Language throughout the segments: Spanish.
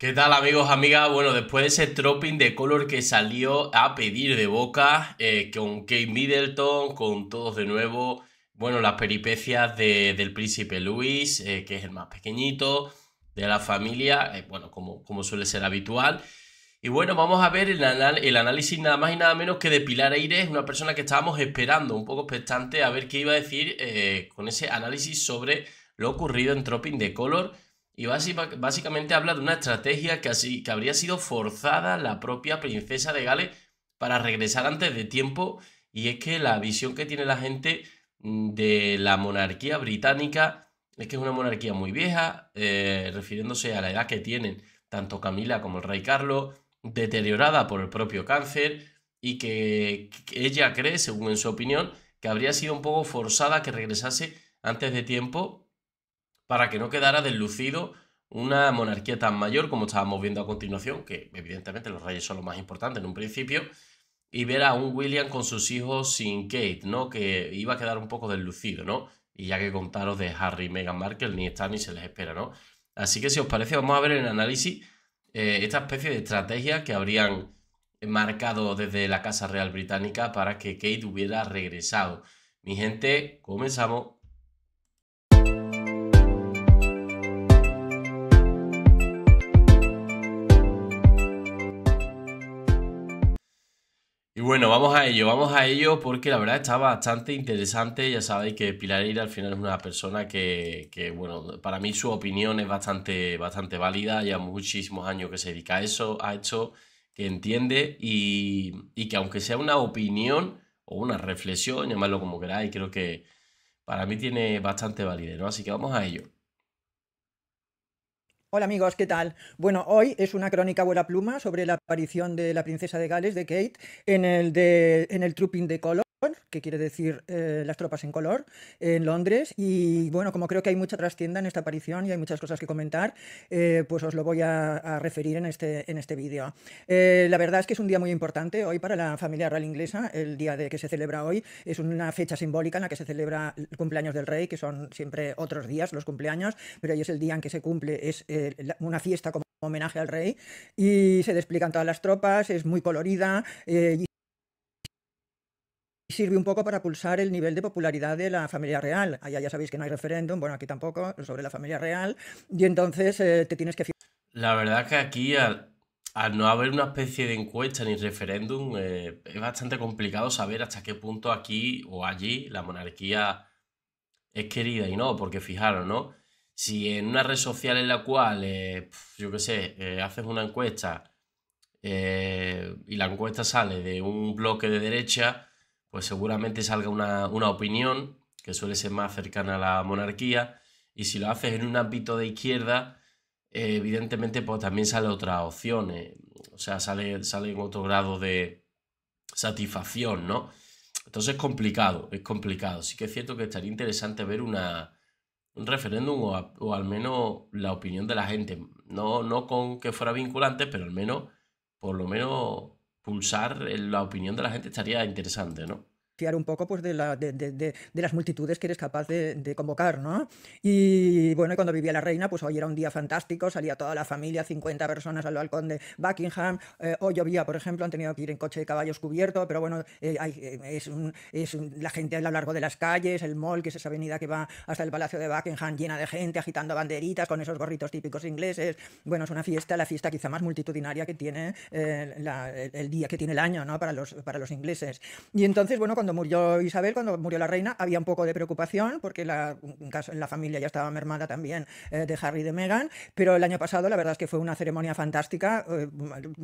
¿Qué tal amigos, amigas? Bueno, después de ese dropping de color que salió a pedir de boca eh, con Kate Middleton, con todos de nuevo, bueno, las peripecias del príncipe Luis, eh, que es el más pequeñito de la familia, eh, bueno, como, suele ser habitual. Y bueno, vamos a ver el, análisis nada más y nada menos que de Pilar Aires, una persona que estábamos esperando, un poco expectante a ver qué iba a decir con ese análisis sobre lo ocurrido en Tropping de Color y básicamente habla de una estrategia que, así, que habría sido forzada la propia princesa de Gales para regresar antes de tiempo y es que la visión que tiene la gente mm, de la monarquía británica es que es una monarquía muy vieja, eh, refiriéndose a la edad que tienen tanto Camila como el rey Carlos, deteriorada por el propio cáncer y que ella cree, según en su opinión, que habría sido un poco forzada que regresase antes de tiempo para que no quedara deslucido una monarquía tan mayor como estábamos viendo a continuación, que evidentemente los reyes son lo más importante en un principio, y ver a un William con sus hijos sin Kate, ¿no? Que iba a quedar un poco deslucido, ¿no? Y ya que contaros de Harry y Meghan Markle, ni está ni se les espera, ¿no? Así que si os parece, vamos a ver en análisis eh, esta especie de estrategia que habrían marcado desde la Casa Real Británica para que Kate hubiera regresado. Mi gente, comenzamos. bueno, vamos a ello, vamos a ello porque la verdad está bastante interesante. Ya sabéis que Pilar Eira al final es una persona que, bueno, para mí su opinión es bastante, bastante válida. Ya muchísimos años que se dedica a eso, a esto, que entiende y, que aunque sea una opinión o una reflexión, llamadlo como queráis, creo que para mí tiene bastante validez, ¿no? Así que vamos a ello. Hola amigos, ¿qué tal? Bueno, hoy es una crónica buena pluma sobre la aparición de la princesa de Gales, de Kate, en el, de, en el Trooping de Color que quiere decir eh, las tropas en color, en Londres. Y bueno, como creo que hay mucha trastienda en esta aparición y hay muchas cosas que comentar, eh, pues os lo voy a, referir en este, en este vídeo. Eh, la verdad es que es un día muy importante hoy para la familia real inglesa, el día de que se celebra hoy. Es una fecha simbólica en la que se celebra el cumpleaños del rey, que son siempre otros días los cumpleaños, pero hoy es el día en que se cumple, es una fiesta como homenaje al rey y se despliegan todas las tropas, es muy colorida eh, sirve un poco para pulsar el nivel de popularidad de la familia real. Allá ya sabéis que no hay referéndum, bueno, aquí tampoco, sobre la familia real, y entonces eh, te tienes que... La verdad que aquí, al, no haber una especie de encuesta ni referéndum, eh, es bastante complicado saber hasta qué punto aquí o allí la monarquía es querida y no, porque fijaros, ¿no? Si en una red social en la cual, eh, yo qué sé, haces una encuesta... y la encuesta sale de un bloque de derecha, pues seguramente salga una, opinión que suele ser más cercana a la monarquía. Y si lo haces en un ámbito de izquierda, eh, evidentemente pues también sale otras opción. Eh, o sea, sale, sale en otro grado de satisfacción, ¿no? Entonces es complicado, es complicado. Sí que es cierto que estaría interesante ver una, un referéndum o, al menos la opinión de la gente. No, no con que fuera vinculante, pero al menos, por lo menos impulsar eh, la opinión de la gente estaría interesante, ¿no? fiar un poco pues, de, la, de, las multitudes que eres capaz de, convocar, ¿no? Y bueno, cuando vivía la reina, pues hoy era un día fantástico, salía toda la familia, 50 personas al balcón de Buckingham, eh, hoy llovía, por ejemplo, han tenido que ir en coche de caballos cubierto, pero bueno, eh, eh, es, la gente a lo largo de las calles, el mall, que es esa avenida que va hasta el Palacio de Buckingham, llena de gente, agitando banderitas con esos gorritos típicos ingleses. Bueno, es una fiesta, la fiesta quizá más multitudinaria que tiene el, día que tiene el año, ¿no? Para los, para los ingleses. Y entonces, bueno, cuando murió Isabel, cuando murió la reina, había un poco de preocupación porque la, la familia ya estaba mermada también eh, de Harry y de Meghan, pero el año pasado la verdad es que fue una ceremonia fantástica, eh,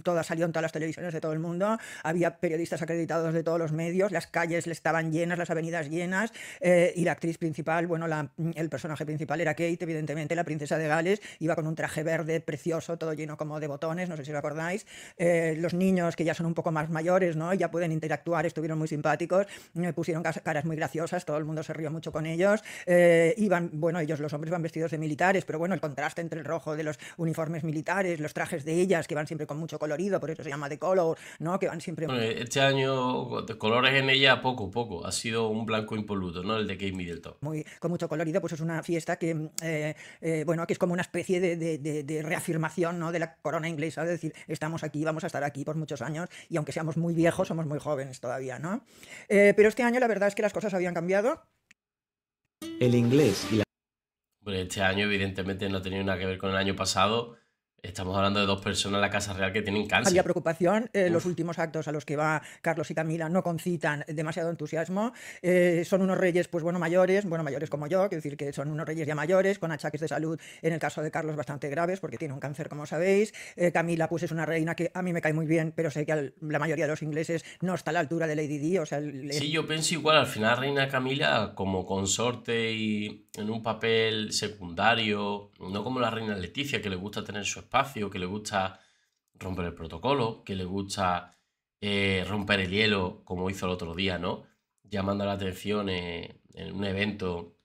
todas salió en todas las televisiones de todo el mundo, había periodistas acreditados de todos los medios, las calles estaban llenas, las avenidas llenas, eh, y la actriz principal, bueno, el personaje principal era Kate, evidentemente, la princesa de Gales, iba con un traje verde precioso, todo lleno como de botones, no sé si lo acordáis, los niños que ya son un poco más mayores, ¿no? ya pueden interactuar, estuvieron muy simpáticos, me pusieron caras muy graciosas, todo el mundo se rió mucho con ellos. Eh, iban, bueno, ellos los hombres van vestidos de militares, pero bueno, el contraste entre el rojo de los uniformes militares, los trajes de ellas, que van siempre con mucho colorido, por eso se llama de color, ¿no? Que van siempre. este año, de colores en ella, poco, poco. Ha sido un blanco impoluto, ¿no? El de Kate Middleton. Muy, con mucho colorido, pues es una fiesta que, eh, eh, bueno, que es como una especie de, de, reafirmación, ¿no? De la corona inglesa, es decir, estamos aquí, vamos a estar aquí por muchos años, y aunque seamos muy viejos, somos muy jóvenes todavía, ¿no? Eh, pero este año la verdad es que las cosas habían cambiado. El inglés este año evidentemente no tenía nada que ver con el año pasado Estamos hablando de dos personas en la Casa Real que tienen cáncer. Había preocupación, eh, los últimos actos a los que va Carlos y Camila no concitan demasiado entusiasmo. Eh, son unos reyes, pues bueno, mayores, bueno, mayores como yo, quiero decir que son unos reyes ya mayores, con achaques de salud, en el caso de Carlos, bastante graves, porque tiene un cáncer, como sabéis. Eh, Camila, pues es una reina que a mí me cae muy bien, pero sé que la mayoría de los ingleses no está a la altura de Lady Di. O sea, Sí, yo pienso igual, al final, reina Camila, como consorte y en un papel secundario, no como la reina Leticia, que le gusta tener su esposa que le gusta romper el protocolo, que le gusta eh, romper el hielo, como hizo el otro día, ¿no? Llamando la atención eh, en un evento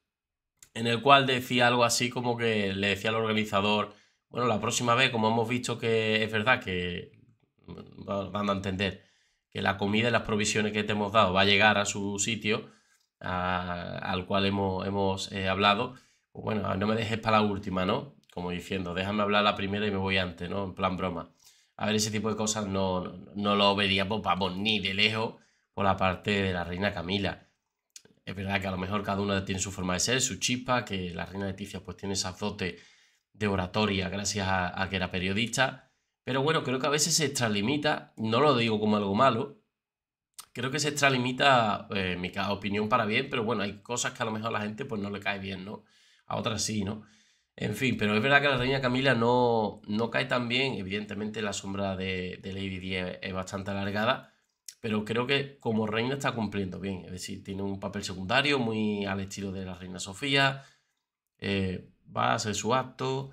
en el cual decía algo así como que le decía al organizador, bueno, la próxima vez, como hemos visto que es verdad que mm, van a entender que la comida y las provisiones que te hemos dado va a llegar a su sitio, al cual hemos, eh, hablado, pues bueno, no me dejes para la última, ¿no? como diciendo, déjame hablar la primera y me voy antes, ¿no? En plan broma. A ver, ese tipo de cosas no, no, lo veríamos, pues, vamos, ni de lejos por la parte de la reina Camila. Es verdad que a lo mejor cada una tiene su forma de ser, su chispa, que la reina Leticia pues tiene ese azote de oratoria gracias a, que era periodista. Pero bueno, creo que a veces se extralimita, no lo digo como algo malo, creo que se extralimita eh, mi opinión para bien, pero bueno, hay cosas que a lo mejor a la gente pues no le cae bien, ¿no? A otras sí, ¿no? En fin, pero es verdad que la reina Camila no, no cae tan bien. Evidentemente la sombra de, Lady Di es, bastante alargada, pero creo que como reina está cumpliendo bien. Es decir, tiene un papel secundario muy al estilo de la reina Sofía. Eh, va a hacer su acto,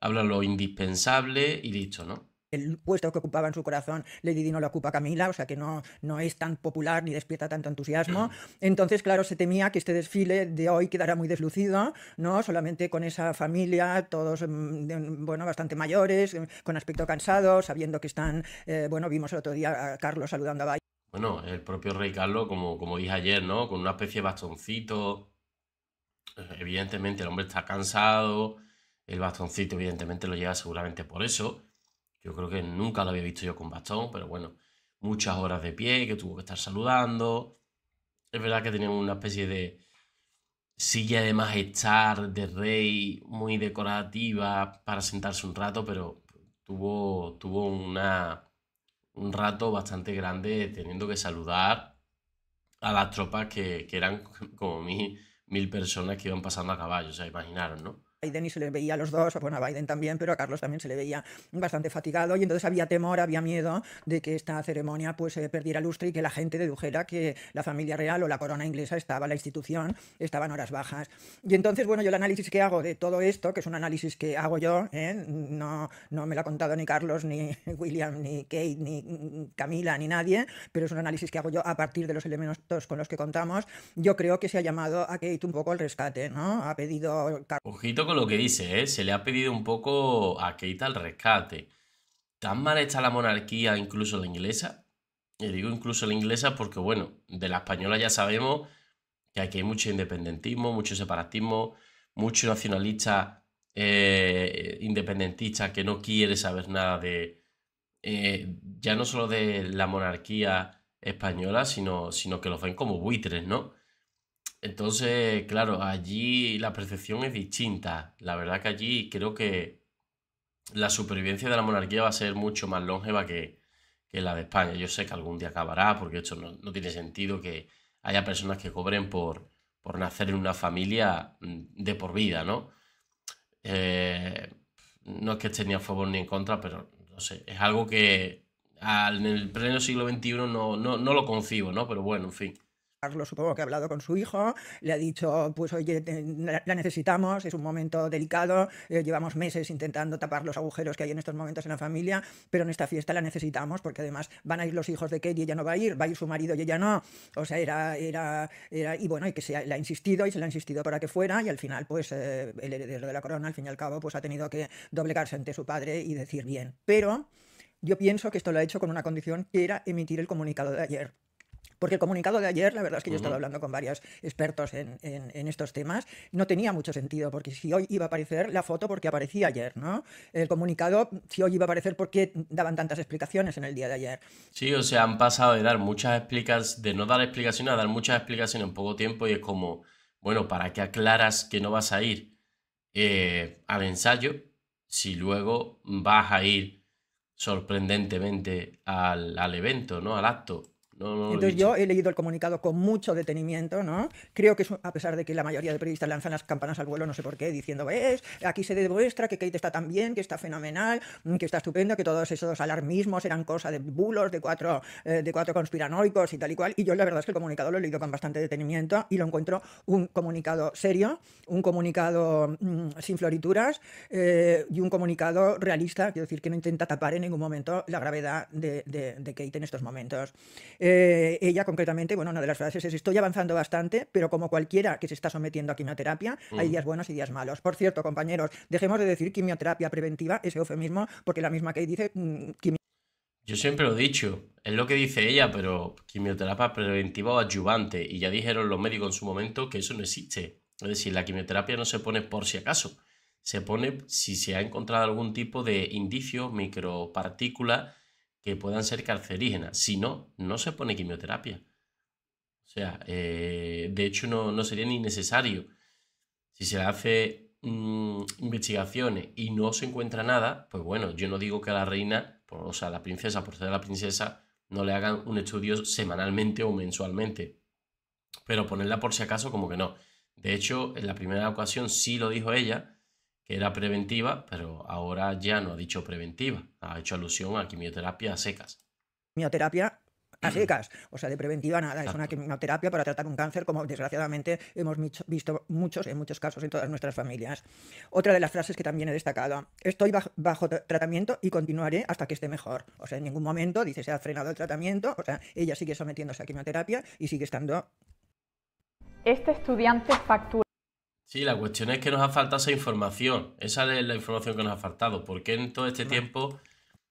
habla lo indispensable y listo, ¿no? el puesto que ocupaba en su corazón Lady Di no lo ocupa Camila, o sea que no, no es tan popular ni despierta tanto entusiasmo. Mm. Entonces, claro, se temía que este desfile de hoy quedara muy deslucido, ¿no? Solamente con esa familia, todos, mm, bueno, bastante mayores, con aspecto cansado, sabiendo que están, eh, bueno, vimos el otro día a Carlos saludando a Valle. Bueno, el propio Rey Carlos, como, como dije ayer, ¿no? Con una especie de bastoncito. Evidentemente el hombre está cansado, el bastoncito evidentemente lo lleva seguramente por eso. Yo creo que nunca lo había visto yo con bastón, pero bueno, muchas horas de pie, que tuvo que estar saludando. Es verdad que tenía una especie de silla de majestad, de rey, muy decorativa para sentarse un rato, pero tuvo, tuvo una, un rato bastante grande teniendo que saludar a las tropas que, eran como mil, mil personas que iban pasando a caballo, o sea, imaginaron, ¿no? Biden y se le veía a los dos, bueno, a Biden también, pero a Carlos también se le veía bastante fatigado y entonces había temor, había miedo de que esta ceremonia pues eh, perdiera lustre y que la gente dedujera que la familia real o la corona inglesa estaba, la institución estaba en horas bajas. Y entonces, bueno, yo el análisis que hago de todo esto, que es un análisis que hago yo, ¿eh? no, no me lo ha contado ni Carlos, ni William, ni Kate, ni Camila, ni nadie, pero es un análisis que hago yo a partir de los elementos con los que contamos, yo creo que se ha llamado a Kate un poco al rescate, ¿no? Ha pedido lo que dice, ¿eh? se le ha pedido un poco a Keita el rescate. ¿Tan mal está la monarquía, incluso la inglesa? Y digo incluso la inglesa porque, bueno, de la española ya sabemos que aquí hay mucho independentismo, mucho separatismo, mucho nacionalista eh, independentista que no quiere saber nada de, eh, ya no solo de la monarquía española, sino, sino que los ven como buitres, ¿no? Entonces, claro, allí la percepción es distinta. La verdad que allí creo que la supervivencia de la monarquía va a ser mucho más longeva que, que la de España. Yo sé que algún día acabará, porque esto no, tiene sentido que haya personas que cobren por, por nacer en una familia mm, de por vida, ¿no? Eh, no es que esté ni a favor ni en contra, pero no sé, es algo que al, en el pleno siglo XXI no, no, no lo concibo, ¿no? Pero bueno, en fin. Carlos supongo que ha hablado con su hijo, le ha dicho, pues oye, la necesitamos, es un momento delicado, eh, llevamos meses intentando tapar los agujeros que hay en estos momentos en la familia, pero en esta fiesta la necesitamos porque además van a ir los hijos de Kelly y ella no va a ir, va a ir su marido y ella no. O sea, era, era, era y bueno, y que se la ha insistido y se le ha insistido para que fuera y al final, pues eh, el heredero de la corona, al fin y al cabo, pues ha tenido que doblegarse ante su padre y decir bien. Pero yo pienso que esto lo ha hecho con una condición que era emitir el comunicado de ayer. Porque el comunicado de ayer, la verdad es que yo he estado hablando con varios expertos en, estos temas, no tenía mucho sentido, porque si hoy iba a aparecer la foto porque aparecía ayer, ¿no? El comunicado, si hoy iba a aparecer ¿por qué daban tantas explicaciones en el día de ayer. Sí, o sea, han pasado de dar muchas explicaciones, de no dar explicaciones a dar muchas explicaciones en poco tiempo y es como, bueno, ¿para que aclaras que no vas a ir eh, al ensayo si luego vas a ir sorprendentemente al, al evento, ¿no? Al acto. Entonces yo he leído el comunicado con mucho detenimiento, ¿no? Creo que a pesar de que la mayoría de periodistas lanzan las campanas al vuelo, no sé por qué, diciendo, ves, aquí se demuestra que Kate está tan bien, que está fenomenal, mm, que está estupendo, que todos esos alarmismos eran cosa de bulos, de cuatro, eh, de cuatro conspiranoicos y tal y cual. Y yo la verdad es que el comunicado lo he leído con bastante detenimiento y lo encuentro un comunicado serio, un comunicado mm, sin florituras eh, y un comunicado realista, quiero decir, que no intenta tapar en ningún momento la gravedad de, Kate en estos momentos. Eh, ella concretamente, bueno, una de las frases es estoy avanzando bastante, pero como cualquiera que se está sometiendo a quimioterapia, hay mm. días buenos y días malos. Por cierto, compañeros, dejemos de decir quimioterapia preventiva, ese eufemismo, porque la misma que dice mm, Yo siempre lo he dicho, es lo que dice ella, pero quimioterapia preventiva o adyuvante, y ya dijeron los médicos en su momento que eso no existe. Es decir, la quimioterapia no se pone por si acaso, se pone si se ha encontrado algún tipo de indicio, micropartícula, que puedan ser carcerígenas. Si no, no se pone quimioterapia. O sea, eh, de hecho no, no, sería ni necesario. Si se le hace mm, investigaciones y no se encuentra nada, pues bueno, yo no digo que a la reina, o sea, a la princesa, por ser la princesa, no le hagan un estudio semanalmente o mensualmente. Pero ponerla por si acaso como que no. De hecho, en la primera ocasión sí lo dijo ella, era preventiva, pero ahora ya no ha dicho preventiva, ha hecho alusión a quimioterapia a secas. Quimioterapia a mm. secas, o sea, de preventiva nada, es una quimioterapia para tratar un cáncer, como desgraciadamente hemos visto muchos, en muchos casos, en todas nuestras familias. Otra de las frases que también he destacado, estoy bajo tratamiento y continuaré hasta que esté mejor. O sea, en ningún momento dice se ha frenado el tratamiento, o sea, ella sigue sometiéndose a quimioterapia y sigue estando... Este estudiante factura... Sí, la cuestión es que nos ha faltado esa información. Esa es la información que nos ha faltado. ¿Por qué en todo este tiempo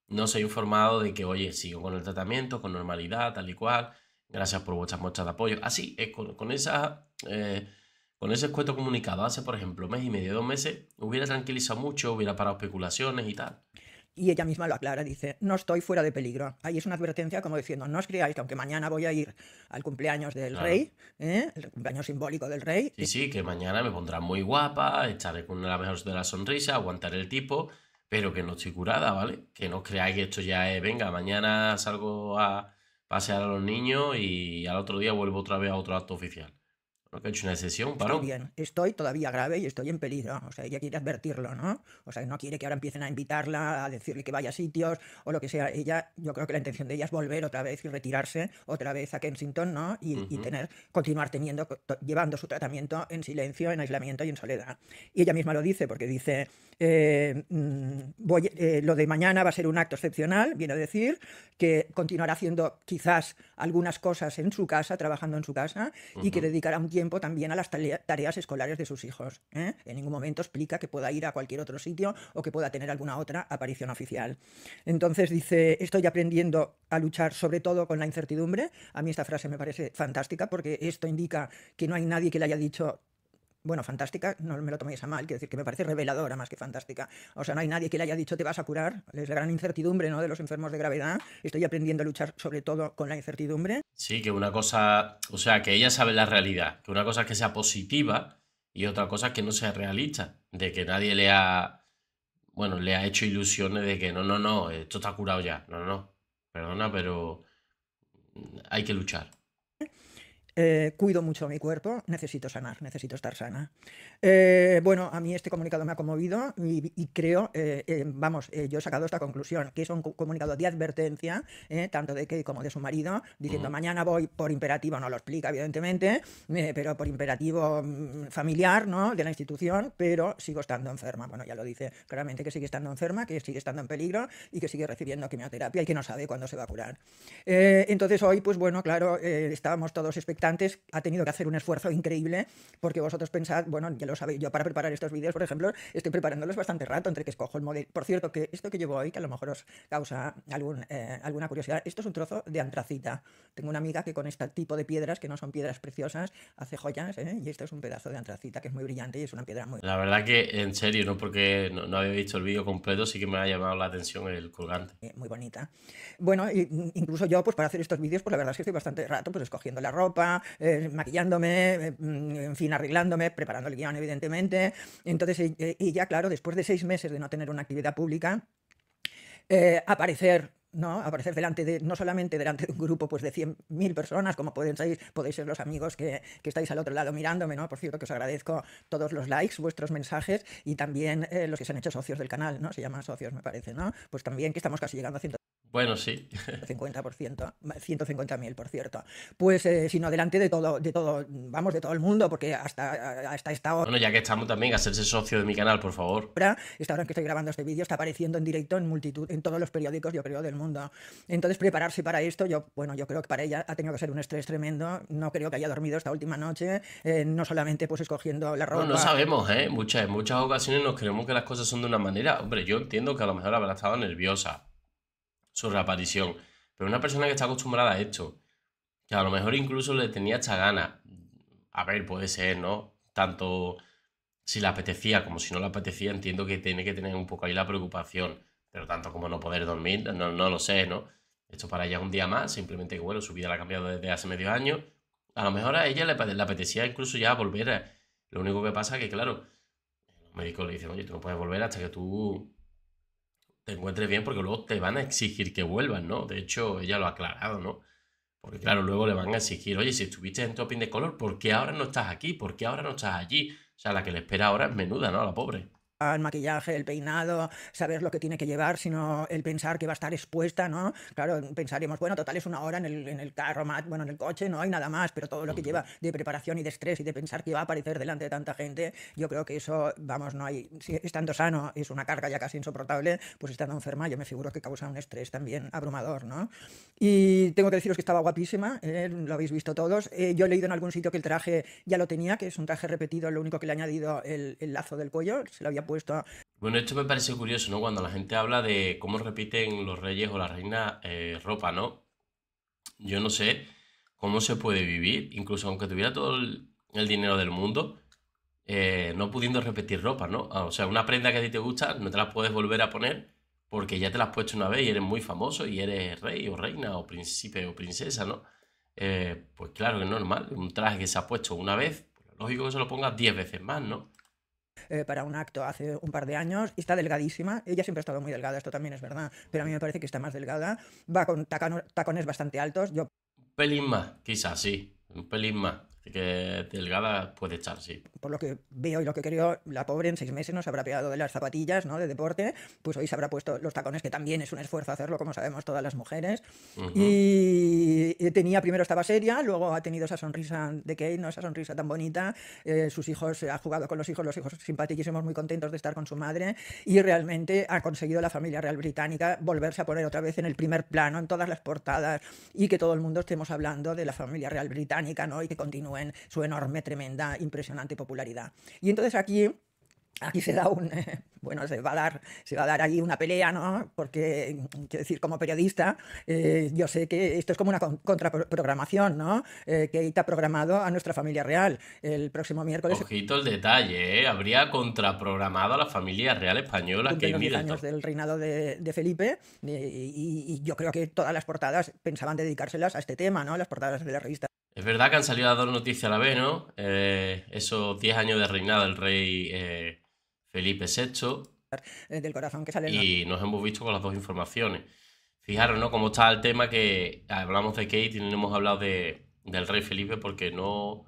no se ha informado de que, oye, sigo con el tratamiento, con normalidad, tal y cual. Gracias por vuestras muestras de apoyo. Así, ah, con, esa, eh, con ese escueto comunicado hace, por ejemplo, mes y medio, dos meses, hubiera tranquilizado mucho, hubiera parado especulaciones y tal. Y ella misma lo aclara, dice, no estoy fuera de peligro. Ahí es una advertencia como diciendo, no os creáis que aunque mañana voy a ir al cumpleaños del rey, ¿eh? el cumpleaños simbólico del rey. Sí, sí, que mañana me pondrá muy guapa, echaré con la mejor de la sonrisa, aguantaré el tipo, pero que no estoy curada, ¿vale? Que no os creáis que esto ya es, venga, mañana salgo a pasear a los niños y al otro día vuelvo otra vez a otro acto oficial lo que ha hecho una sesión, para Estoy bien, estoy todavía grave y estoy en peligro. O sea, ella quiere advertirlo, ¿no? O sea, no quiere que ahora empiecen a invitarla, a decirle que vaya a sitios o lo que sea. Ella, yo creo que la intención de ella es volver otra vez y retirarse otra vez a Kensington, ¿no? Y, y tener, continuar teniendo, llevando su tratamiento en silencio, en aislamiento y en soledad. Y ella misma lo dice, porque dice, eh, mm, eh, lo de mañana va a ser un acto excepcional, viene a decir, que continuará haciendo quizás algunas cosas en su casa, trabajando en su casa, y que dedicará un tiempo también a las tareas escolares de sus hijos. ¿eh? En ningún momento explica que pueda ir a cualquier otro sitio o que pueda tener alguna otra aparición oficial. Entonces dice, estoy aprendiendo a luchar sobre todo con la incertidumbre. A mí esta frase me parece fantástica porque esto indica que no hay nadie que le haya dicho bueno, fantástica, no me lo toméis a mal, quiero decir que me parece reveladora más que fantástica. O sea, no hay nadie que le haya dicho te vas a curar, es la gran incertidumbre ¿no? de los enfermos de gravedad. Estoy aprendiendo a luchar sobre todo con la incertidumbre. Sí, que una cosa, o sea, que ella sabe la realidad, que una cosa es que sea positiva y otra cosa es que no sea realista, de que nadie le ha, bueno, le ha hecho ilusiones de que no, no, no, esto está curado ya, no, no, perdona, pero hay que luchar. Eh, cuido mucho mi cuerpo, necesito sanar, necesito estar sana. Eh, bueno, a mí este comunicado me ha conmovido y, creo, eh, vamos, yo he sacado esta conclusión, que es un comunicado de advertencia, tanto de que como de su marido, diciendo mañana voy por imperativo, no lo explica evidentemente, pero por imperativo mm, familiar, ¿no? De la institución, pero sigo estando enferma. Bueno, ya lo dice claramente que sigue estando enferma, que sigue estando en peligro y que sigue recibiendo quimioterapia y que no sabe cuándo se va a curar. entonces hoy, pues bueno, claro, estábamos todos expectantes antes ha tenido que hacer un esfuerzo increíble, porque vosotros pensad, bueno, ya lo sabéis, yo para preparar estos vídeos, por ejemplo, estoy preparándolos bastante rato, entre que escojo el modelo. Por cierto, que esto que llevo hoy, que a lo mejor os causa eh, alguna curiosidad, esto es un trozo de antracita. Tengo una amiga que con este tipo de piedras, que no son piedras preciosas, hace joyas, ¿eh? y esto es un pedazo de antracita que es muy brillante y es una piedra muy... La verdad que, en serio, no porque no, había visto el vídeo completo, sí que me ha llamado la atención el colgante. Eh, muy bonita. Bueno, mm, incluso yo, pues para hacer estos vídeos, pues la verdad es que estoy bastante rato, pues escogiendo la ropa, eh, maquillándome, eh, mm, en fin, arreglándome, preparando el guión, evidentemente. Entonces, eh, y, ya, claro, después de seis meses de no tener una actividad pública, aparecer ¿no? Aparecer delante de, no solamente delante de un grupo pues, de 100.000 personas, como pueden ser, podéis ser los amigos que, estáis al otro lado mirándome, ¿no? Por cierto, que os agradezco todos los likes, vuestros mensajes y también los que se han hecho socios del canal, ¿no? Se llaman socios, me parece, ¿no? Pues también que estamos casi llegando a 100 bueno, sí. 50%, 150.000, por cierto. Pues eh, sino delante de todo, de todo, vamos, de todo el mundo, porque hasta, hasta esta hora... Bueno, ya que estamos también, a hacerse socio de mi canal, por favor. Ahora, esta hora en que estoy grabando este vídeo está apareciendo en directo en multitud, en todos los periódicos, yo creo, del mundo. Entonces, prepararse para esto, yo, bueno, yo creo que para ella ha tenido que ser un estrés tremendo. No creo que haya dormido esta última noche, eh, no solamente pues escogiendo la ropa... No, sabemos, ¿eh? Muchas, en muchas ocasiones nos creemos que las cosas son de una manera. Hombre, yo entiendo que a lo mejor habrá estado nerviosa su reaparición. Pero una persona que está acostumbrada a esto, que a lo mejor incluso le tenía esta gana, a ver, puede ser, ¿no? Tanto si la apetecía como si no le apetecía, entiendo que tiene que tener un poco ahí la preocupación, pero tanto como no poder dormir, no, lo sé, ¿no? Esto para ella es un día más, simplemente que, bueno, su vida la ha cambiado desde hace medio año. A lo mejor a ella le, apetecía incluso ya volver. lo único que pasa es que, claro, los médicos le dicen, oye, tú no puedes volver hasta que tú te encuentres bien porque luego te van a exigir que vuelvas, ¿no? De hecho, ella lo ha aclarado, ¿no? Porque claro, luego le van a exigir, oye, si estuviste en Topping de Color, ¿por qué ahora no estás aquí? ¿Por qué ahora no estás allí? O sea, la que le espera ahora es menuda, ¿no? la pobre al maquillaje, el peinado, saber lo que tiene que llevar, sino el pensar que va a estar expuesta, ¿no? Claro, pensaremos, bueno, total es una hora en el, en el carro, bueno, en el coche, no hay nada más, pero todo lo que lleva de preparación y de estrés y de pensar que va a aparecer delante de tanta gente, yo creo que eso, vamos, no hay, si estando sano es una carga ya casi insoportable, pues estando enferma yo me figuro que causa un estrés también abrumador, ¿no? Y tengo que deciros que estaba guapísima, eh, lo habéis visto todos, eh, yo he leído en algún sitio que el traje ya lo tenía, que es un traje repetido, lo único que le ha añadido el, el lazo del cuello, se lo había bueno, esto me parece curioso, ¿no? Cuando la gente habla de cómo repiten los reyes o la reina eh, ropa, ¿no? Yo no sé cómo se puede vivir, incluso aunque tuviera todo el, dinero del mundo, eh, no pudiendo repetir ropa, ¿no? Ah, o sea, una prenda que a ti te gusta no te la puedes volver a poner porque ya te la has puesto una vez y eres muy famoso y eres rey o reina o príncipe o princesa, ¿no? Eh, pues claro que es normal, un traje que se ha puesto una vez, pues lógico que se lo pongas diez veces más, ¿no? Eh, para un acto hace un par de años y está delgadísima. Ella siempre ha estado muy delgada, esto también es verdad, pero a mí me parece que está más delgada. Va con tacones bastante altos. Yo... Un quizás, sí, un pelín que delgada puede echar, sí. Por lo que veo y lo que creo, la pobre en seis meses nos habrá pegado de las zapatillas, ¿no? De deporte, pues hoy se habrá puesto los tacones, que también es un esfuerzo hacerlo, como sabemos todas las mujeres. Y tenía, primero estaba seria, luego ha tenido esa sonrisa de Kate, ¿no? Esa sonrisa tan bonita. Eh, sus hijos, ha jugado con los hijos, los hijos somos muy contentos de estar con su madre. Y realmente ha conseguido la familia real británica volverse a poner otra vez en el primer plano, en todas las portadas, y que todo el mundo estemos hablando de la familia real británica, ¿no? Y que continúe en su enorme, tremenda, impresionante popularidad. Y entonces aquí aquí se da un bueno se va a dar se va a dar ahí una pelea no porque quiero decir como periodista eh, yo sé que esto es como una contraprogramación no eh, que está programado a nuestra familia real el próximo miércoles ojito el detalle ¿eh? habría contraprogramado a la familia real española que los años del reinado de, Felipe y, y, yo creo que todas las portadas pensaban dedicárselas a este tema no las portadas de la revista es verdad que han salido las dos noticias a la vez, ¿no? Eh, esos 10 años de reinado del rey eh, Felipe VI. Del corazón que sale. Y nos hemos visto con las dos informaciones. Fijaros, ¿no? Cómo está el tema que hablamos de Kate y no hemos hablado del rey Felipe porque no,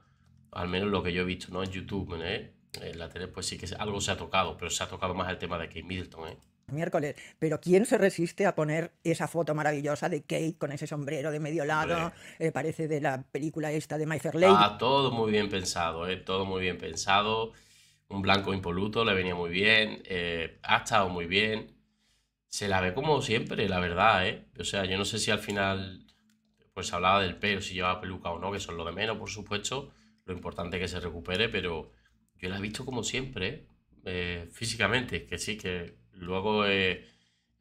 al menos lo que yo he visto, ¿no? En YouTube, ¿eh? En la tele, pues sí que algo se ha tocado, pero se ha tocado más el tema de Kate Middleton, ¿eh? miércoles. Pero ¿quién se resiste a poner esa foto maravillosa de Kate con ese sombrero de medio lado? Eh, parece de la película esta de My Fair todo muy bien pensado, eh, todo muy bien pensado. Un blanco impoluto, le venía muy bien, eh, ha estado muy bien. Se la ve como siempre, la verdad, ¿eh? O sea, yo no sé si al final, pues hablaba del pelo, si llevaba peluca o no, que son lo de menos, por supuesto. Lo importante es que se recupere, pero yo la he visto como siempre, eh, físicamente, que sí, que Luego eh,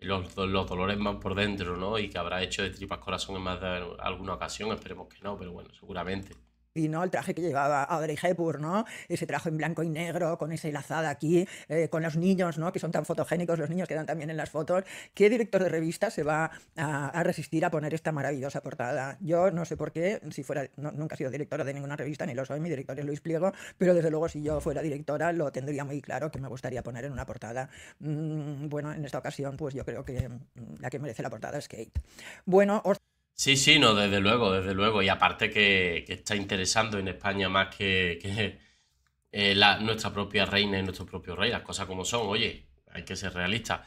los, los, dolores más por dentro, ¿no? Y que habrá hecho de tripas corazón en más de alguna ocasión, esperemos que no, pero bueno, seguramente. Y ¿no? El traje que llevaba Audrey Hepburn, ¿no? Ese traje en blanco y negro, con esa lazada aquí, eh, con los niños, ¿no? Que son tan fotogénicos, los niños quedan también en las fotos. ¿Qué director de revista se va a, resistir a poner esta maravillosa portada? Yo no sé por qué, si fuera, nunca he sido directora de ninguna revista, ni lo soy, mi director es Luis Pliego, pero desde luego si yo fuera directora lo tendría muy claro que me gustaría poner en una portada. Mm, bueno, en esta ocasión, pues yo creo que la que merece la portada es Kate. Bueno, os Sí, sí, no, desde luego, desde luego. Y aparte que, está interesando en España más que, eh, la, nuestra propia reina y nuestro propio rey, las cosas como son, oye, hay que ser realistas.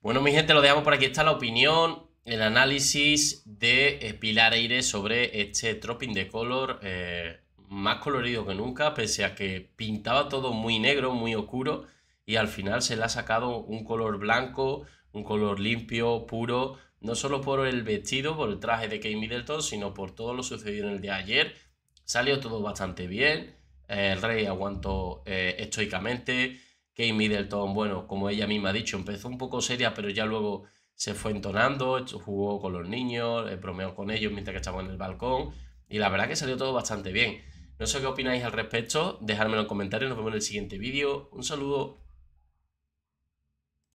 Bueno, mi gente, lo dejamos por aquí. Está la opinión, el análisis de eh, Pilar aire sobre este Tropping de Color, eh, más colorido que nunca, pese a que pintaba todo muy negro, muy oscuro, y al final se le ha sacado un color blanco, un color limpio, puro no solo por el vestido, por el traje de Kate Middleton, sino por todo lo sucedido en el día de ayer. Salió todo bastante bien. Eh, el rey aguantó eh, estoicamente. Kate Middleton, bueno, como ella misma ha dicho, empezó un poco seria, pero ya luego se fue entonando, jugó con los niños, eh, bromeó con ellos mientras que estaban en el balcón. Y la verdad que salió todo bastante bien. No sé qué opináis al respecto, Dejadme en comentarios, nos vemos en el siguiente vídeo. Un saludo.